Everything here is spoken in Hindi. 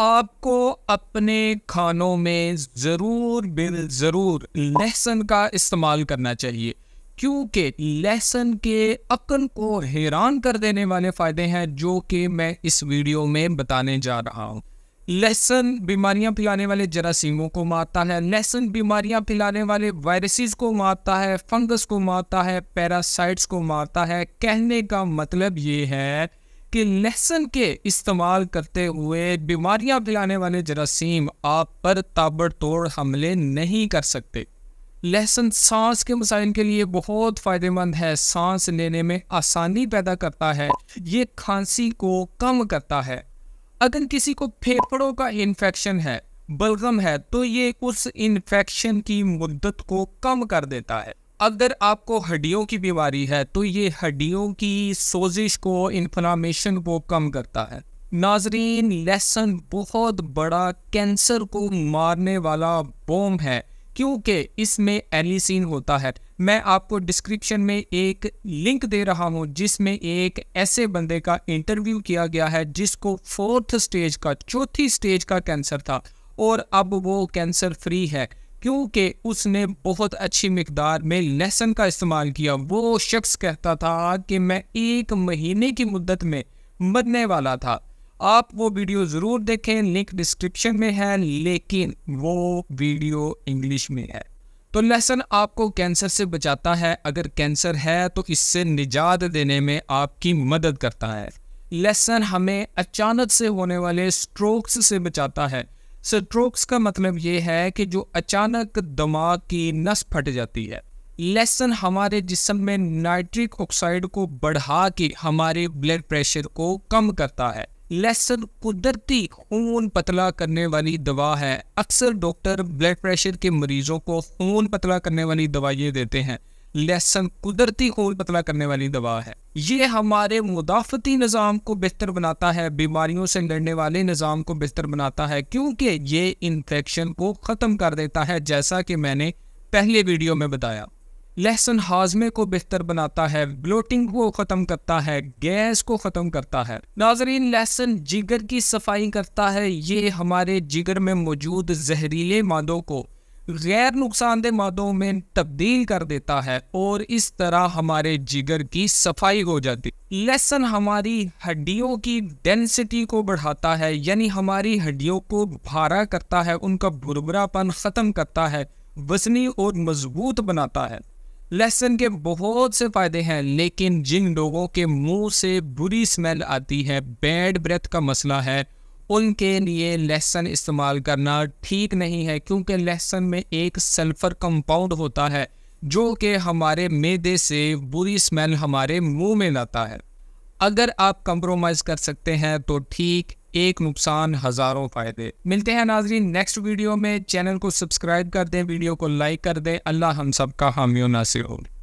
आपको अपने खानों में ज़रूर बिल ज़रूर लहसुन का इस्तेमाल करना चाहिए क्योंकि लहसुन के अकल को हैरान कर देने वाले फ़ायदे हैं जो कि मैं इस वीडियो में बताने जा रहा हूँ लहसुन बीमारियां फैलाने वाले जरासीमों को मारता है लहसुन बीमारियां फैलाने वाले वायरसेस को मारता है फंगस को मारता है पैरासाइट्स को मारता है कहने का मतलब ये है कि लहसन के इस्तेमाल करते हुए बीमारियां फैलाने वाले जरासीम आप पर ताबड़तोड़ हमले नहीं कर सकते लहसन सांस के मसाइल के लिए बहुत फ़ायदेमंद है सांस लेने में आसानी पैदा करता है ये खांसी को कम करता है अगर किसी को फेफड़ों का इन्फेक्शन है बलगम है तो ये उस इन्फेक्शन की मुद्दत को कम कर देता है अगर आपको हड्डियों की बीमारी है तो ये हड्डियों की सोजिश को इन्फ्लामेशन को कम करता है नाजरीन लहसन बहुत बड़ा कैंसर को मारने वाला बोम है क्योंकि इसमें एलिसिन होता है मैं आपको डिस्क्रिप्शन में एक लिंक दे रहा हूं जिसमें एक ऐसे बंदे का इंटरव्यू किया गया है जिसको फोर्थ स्टेज का चौथी स्टेज का कैंसर था और अब वो कैंसर फ्री है क्योंकि उसने बहुत अच्छी मकदार में लहसन का इस्तेमाल किया वो शख्स कहता था कि मैं एक महीने की मुद्दत में मरने वाला था आप वो वीडियो ज़रूर देखें लिंक डिस्क्रिप्शन में है लेकिन वो वीडियो इंग्लिश में है तो लहसन आपको कैंसर से बचाता है अगर कैंसर है तो इससे निजात देने में आपकी मदद करता है लहसन हमें अचानक से होने वाले स्ट्रोक्स से बचाता है स्ट्रोक्स का मतलब ये है कि जो अचानक दिमाग की नस फट जाती है लेसन हमारे जिसम में नाइट्रिक ऑक्साइड को बढ़ा के हमारे ब्लड प्रेशर को कम करता है लेसन कुदरती खून पतला करने वाली दवा है अक्सर डॉक्टर ब्लड प्रेशर के मरीजों को खून पतला करने वाली दवाइयाँ देते हैं लहसन कुदरती खून पतला करने वाली दवा है ये हमारे मुदाफती निज़ाम को बेहतर बनाता है बीमारियों से लड़ने वाले निज़ाम को बेहतर बनाता है क्योंकि ये इन्फेक्शन को ख़त्म कर देता है जैसा कि मैंने पहले वीडियो में बताया लहसन हाजमे को बेहतर बनाता है ब्लोटिंग को ख़त्म करता है गैस को ख़त्म करता है नाजरीन लहसन जिगर की सफाई करता है ये हमारे जिगर में मौजूद जहरीले मादों को गैर नुकसानदेह मादों में तब्दील कर देता है और इस तरह हमारे जिगर की सफाई हो जाती लहसन हमारी हड्डियों की डेंसिटी को बढ़ाता है यानी हमारी हड्डियों को भारा करता है उनका भुरभुरापन ख़त्म करता है वसनी और मजबूत बनाता है लहसन के बहुत से फ़ायदे हैं लेकिन जिन लोगों के मुंह से बुरी स्मेल आती है बैड ब्रेथ का मसला है उनके लिए लहसन इस्तेमाल करना ठीक नहीं है क्योंकि लहसन में एक सल्फ़र कंपाउंड होता है जो कि हमारे मेदे से बुरी स्मेल हमारे मुंह में लाता है अगर आप कंप्रोमाइज़ कर सकते हैं तो ठीक एक नुकसान हज़ारों फ़ायदे मिलते हैं नाजरीन नेक्स्ट वीडियो में चैनल को सब्सक्राइब कर दें वीडियो को लाइक कर दें अल्लाह हम सब का हामियों नासिर हो